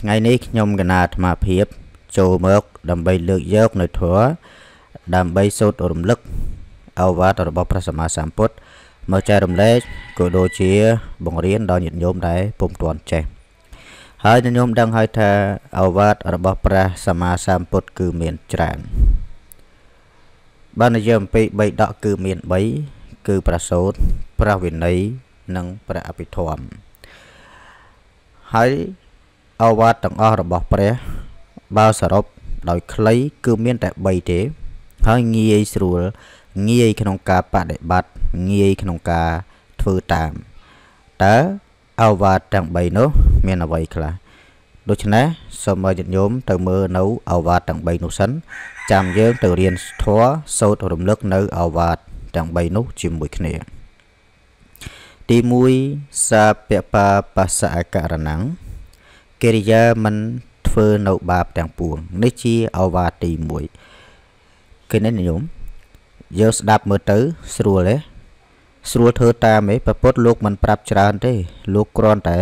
ថ្ងៃនេះខ្ញុំកណាអាត្មាភាពចូលមកដើម្បីលើកយកនៅធัวដើម្បីសូត្ររំលឹកអវតាររបស់ព្រះសម្មាសម្ពុទ្ធមកចែករំលែកក៏ដូចជា បង្រៀនដល់ញាតិញោមដែរពុំទាន់ចេះ ហើយញាតិញោមដឹងហើយថាអវតាររបស់ព្រះសម្មាសម្ពុទ្ធគឺមានច្រើនបាននិយាយអំពី3ដកគឺមាន3គឺប្រសូតព្រះវិន័យនិងព្រះអភិធម្មហើយអវាទទាំងអស់របស់ព្រះបើសរុបដោយខ្លីគឺមានតែ3ទេ ហើយងាយស្រួលងាយក្នុងការបដិបត្តិងាយក្នុងការធ្វើតាមតើអវាទទាំង3នោះមានអ្វីខ្លះដូច្នេះសូមឲ្យញាតិញោមទៅមើលនៅ អវាទទាំង3នោះសិនចាំយើងទៅរៀនធម៌សូត្ររំលឹកនៅ អវាទទាំង3នោះជាមួយគ្នា ទី1សាពៈបាបស្សអករណੰកិរិយាមិនធ្វើនៅបាបទាំងពួងនេះជាអវាទទី1គេនេះនិយមយកស្ដាប់មើលទៅស្រួលទេស្រួលធ្វើតាមទេប្រពុត លោកមិនប្រាប់ច្រើនទេ លោកគ្រាន់តែ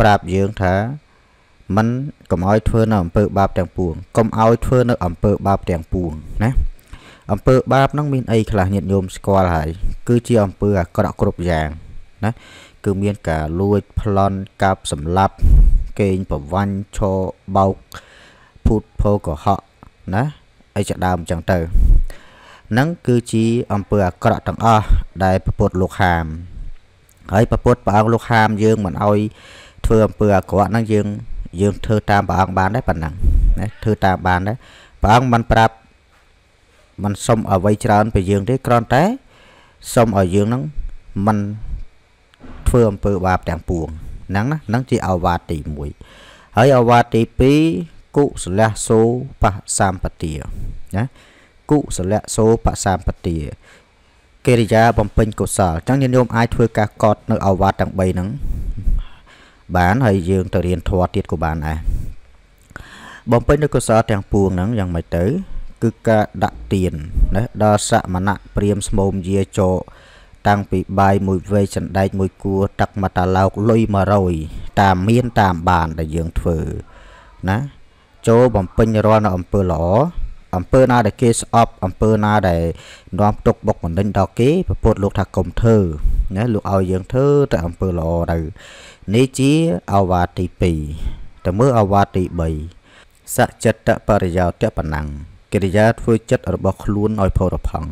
ប្រាប់យើងថា មិនកុំឲ្យធ្វើនៅអំពើបាបទាំងពួងកុំឲ្យធ្វើនៅអំពើបាបទាំងពួងណាអំពើបាបហ្នឹងមានអីខ្លះញាតិញោមស្គាល់ហើយគឺជាអំពើអាក្រក់គ្រប់យ៉ាងណាគឺមានការលួចប្លន់កាប់សម្លាប់កេងប្រវាញ់ឈរបោកភូតភោកុហកណាអីជាដើមអញ្ចឹងទៅនឹងគឺជាអំពើអាក្រក់ទាំងអស់ដែលពពុតលោកហាមហើយពពុតព្រះអង្គលោកហាមយើងមិនអោយធ្វើអំពើអាក្រក់ហ្នឹងយើងយើងធ្វើតាមព្រះអង្គបានដែរប៉ុណ្ណឹងណាធ្វើតាមបានដែរព្រះអង្គមិនប្រាប់មិនសុំអ្វីច្រើនពីយើងទេគ្រាន់តែ សុំឲ្យយើងហ្នឹងមិនធ្វើអំពើបាបទាំងពួងហ្នឹងណាហ្នឹងជាអវាទទី1ហើយអវាទទី2គុសលៈសូបសម្បទាណាគុសលៈសូបសម្បទាកិរិយាបំពេញកុសលអញ្ចឹងញាតិញោមអាចធ្វើការកត់នៅអវាទទាំង3ហ្នឹងបានហើយយើងទៅរៀនធម៌ទៀតក៏បានដែរបំពេញនៅកុសលទាំងពួងហ្នឹងយ៉ាងម៉េចទៅ គឺការដាក់ទៀនណាដល់សមណៈព្រាមស្មោមយាចោតាំងពីបាយមួយវែកសណ្ដែកមួយគួរទឹកមកតាឡោកលុយ100តាមមានតាមបានដែលយើងធ្វើណាចូលបំពេញរាល់នៅអំពើល្អអំពើណាដែលគេស្អប់អំពើណាដែលនាំទុកបុកម្នេញដល់គេប្រពុតលោកថាកុំធ្វើណាលោកឲ្យយើងធ្វើតែអំពើល្អទៅនេះជាអវាទទី2តើមើលអវាទទី3សច្ចតបរិយោទបណੰកិរិយាធ្វើចិត្តរបស់ខ្លួនឲ្យផលរផង់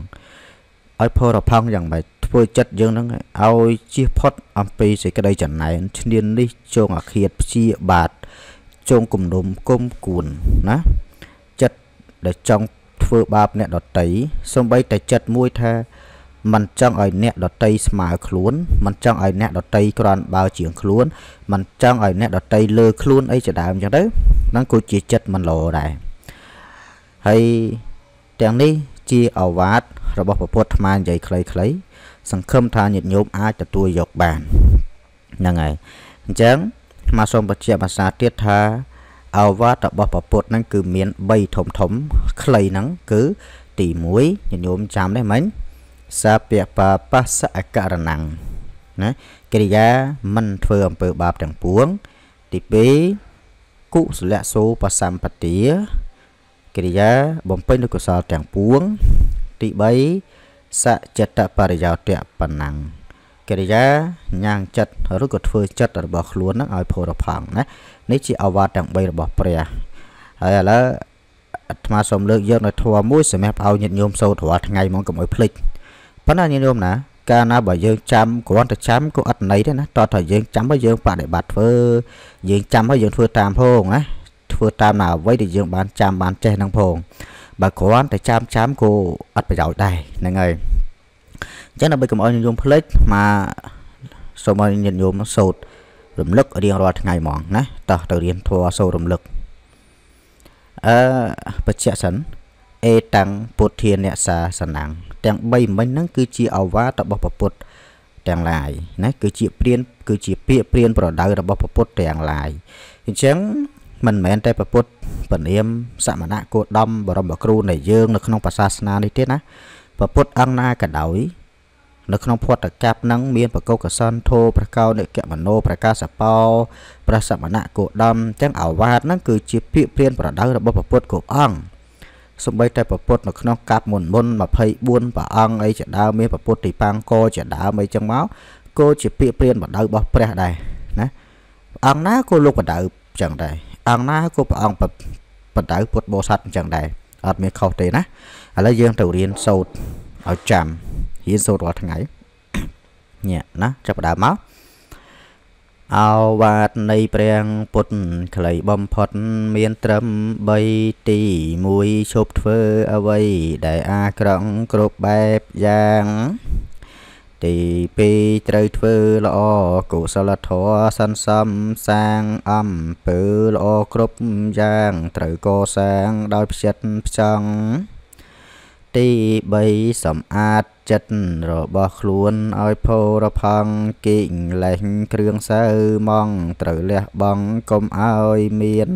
ឲ្យផលរផង់យ៉ាងម៉េចធ្វើចិត្តយើងហ្នឹងឲ្យជៀសផុតអំពីសេចក្តីចំណែនឈ្នាននេះចងអាឃាតព្យាបាទចងគំនុំគុំគួនណាចិត្តដែលចង់ធ្វើបាបអ្នកដតីសំបីតែចិត្តមួយថាมันចង់ឲ្យអ្នកដតីស្មើខ្លួនมันចង់ឲ្យអ្នកដតីក្រាន់បើជាងខ្លួនมันចង់ឲ្យអ្នកដតីលើខ្លួនអីជាដើមអញ្ចឹងទៅហ្នឹងគឺជាចិត្តមិនល្អដែរហើយទាំងនេះជាអវាទរបស់ពុទ្ធអាត្មានិយាយខ្លីៗសង្ឃឹមថាញាតិញោមអាចទទួលយកបានហ្នឹងហើយអញ្ចឹងមកសូមបញ្ជាក់ភាសាទៀតថាអវត្តរបស់ប្រពុតហ្នឹងគឺមាន3ធំធំខ្លីហ្នឹងគឺទី1ញាតិញោមចាំដែរមិញសាពៈបាបស្សអករណងណាកិរិយាមិនធ្វើអំពើបាបទាំងពួង ទី2គុសលៈសូបសម្បទាកិរិយាបំពេញនូវកុសលទាំងពួងទី3សចិត្តបរិយោទៈបណ្ណੰកិរិយាញ៉ាង ចិត្តឬក៏ធ្វើចិត្តរបស់ខ្លួននឹងឲ្យផលផងណានេះជាអវត្តទាំង3របស់ព្រះ ហើយឥឡូវអាត្មាសូមលើកយកនៅធម៌មួយសម្រាប់ឲ្យញាតិញោមសូត្ររាល់ថ្ងៃហ្មងកុំឲ្យភ្លេចប៉ុន្តែញាតិញោមណាកាលណាបើយើងចាំគ្រាន់តែចាំក៏អត់ន័យទេណាតោះថាយើងចាំហើយយើងបដិបត្តិធ្វើយើងចាំហើយយើងធ្វើតាមផងណាធ្វើតាមណាអ្វីដែលយើងបានចាំបានចេះនឹងផងបើគ្រាន់តែចាំចាំក៏អត់ប្រយោជន៍ដែរហ្នឹងហើយអញ្ចឹងដើម្បីកុំឲ្យញោមភ្លេចមកសូមឲ្យញាតិញោមសូត្ររំលឹករៀងរាល់ថ្ងៃហ្មងណាតោះទៅរៀនធម៌សូត្ររំលឹកអឺបច្ចៈសិនអេតាំងពុទ្ធាអ្នកសាសនាំទាំង3មិញហ្នឹងគឺជាអវាទរបស់ពុទ្ធទាំងឡាយណាគឺជាព្រានគឺជាពាក្យព្រានប្រដៅរបស់ពុទ្ធទាំងឡាយអញ្ចឹងមិនមែនតែប្រពុតពនាម សមណៈគោដំបរមគ្រូនៃយើងនៅក្នុងសាសនានេះទេណាប្រពុតអង្គណាក៏ដោយនៅក្នុងភត្តកັບនឹងមានបកុកសនធោប្រកោនិកមโนប្រកាសបោព្រះសមណៈគោដំទាំងអវាទនឹងគឺជាពាក្យព្រានប្រដៅរបស់ប្រពុតគ្រប់អង្គសម្បីតែប្រពុតនៅក្នុងកັບមុនមុន24ព្រះអង្គអីជាដើមមានប្រពុតទីប៉ាំងកជាដើមអីចឹងមកគោជាពាក្យព្រានប្រដៅរបស់ព្រះដែរណាអង្គណាគោលោកប្រដៅចឹងដែរអង្គណាក៏ព្រះអង្គបណ្ដៅពុទ្ធបរិស័ទអញ្ចឹងដែរអត់មានខុសទេណាឥឡូវយើង ទៅរៀនសូត្រឲ្យចាំរៀនសូត្ររាល់ថ្ងៃញ៉ាណាចាប់ផ្ដើមមកអវាទនៃព្រះពុទ្ធគ្លីបំផុតមានត្រឹម3ទី1ឈប់ធ្វើអ្វីដែលអាក្រង់គ្រប់បែបយ៉ាងទី2ត្រូវធ្វើល្អកុសលធម៌សន្សំសាងអំពើល្អគ្រប់យ៉ាងត្រូវកសាងដោយផ្ចិតផ្ចង់ទី3សម្អាតចិត្តរបស់ខ្លួនឲ្យផូរផង់គិលេសគ្រឿងសៅមងត្រូវលះបង់កុំឲ្យមាន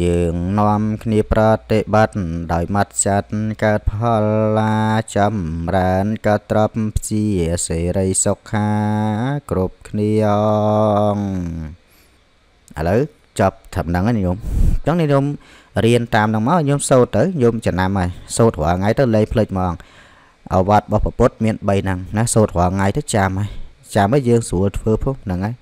យើងនាំគ្នាប្រតិបត្តិដោយម៉ត់ចត់កើតផលឡាចម្រើនក៏ត្រប់ជាសេរីសុខាគ្រប់គ្នាឥឡូវចប់ត្រឹមហ្នឹងណាញោមអញ្ចឹងនេះញោមរៀនតាមហ្នឹងមកញោមសូត្រទៅញោមចំណាំហើយសូត្ររាល់ថ្ងៃទៅលេងភ្លេចហ្មងអវត្តរបស់ប្រពុតមាន3ហ្នឹងណាសូត្ររាល់ថ្ងៃទៅចាំហើយចាំហើយយើងស្រួលធ្វើផងហ្នឹងហើយ